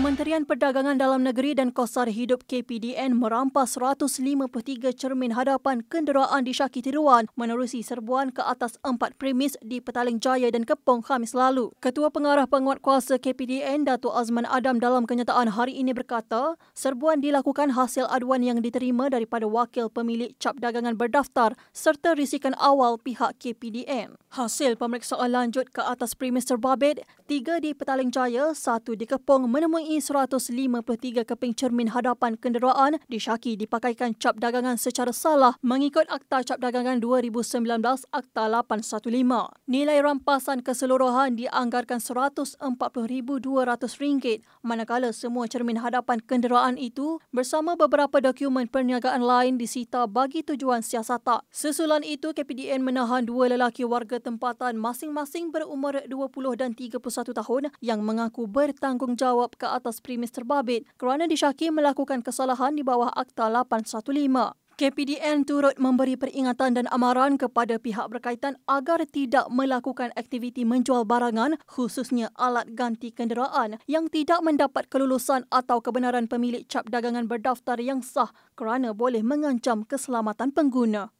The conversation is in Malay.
Kementerian Perdagangan Dalam Negeri dan Kosar Hidup KPDN merampas 153 cermin hadapan kenderaan di Syaki Tiruan menerusi serbuan ke atas empat premis di Petaling Jaya dan Kepong Khamis lalu. Ketua Pengarah Penguat Kuasa KPDN Datuk Azman Adam dalam kenyataan hari ini berkata, serbuan dilakukan hasil aduan yang diterima daripada wakil pemilik cap dagangan berdaftar serta risikan awal pihak KPDN. Hasil pemeriksaan lanjut ke atas premis terbabit, tiga di Petaling Jaya, satu di Kepong menemui mempunyai 153 keping cermin hadapan kenderaan disyaki dipakaikan cap dagangan secara salah mengikut Akta Cap Dagangan 2019 Akta 815. Nilai rampasan keseluruhan dianggarkan RM140,200 manakala semua cermin hadapan kenderaan itu bersama beberapa dokumen perniagaan lain disita bagi tujuan siasatan. Susulan itu, KPDN menahan dua lelaki warga tempatan masing-masing berumur 20 dan 31 tahun yang mengaku bertanggungjawab ke atas atas Premier Terbabit kerana disyaki melakukan kesalahan di bawah Akta 815. KPDN turut memberi peringatan dan amaran kepada pihak berkaitan agar tidak melakukan aktiviti menjual barangan khususnya alat ganti kenderaan yang tidak mendapat kelulusan atau kebenaran pemilik cap dagangan berdaftar yang sah kerana boleh mengancam keselamatan pengguna.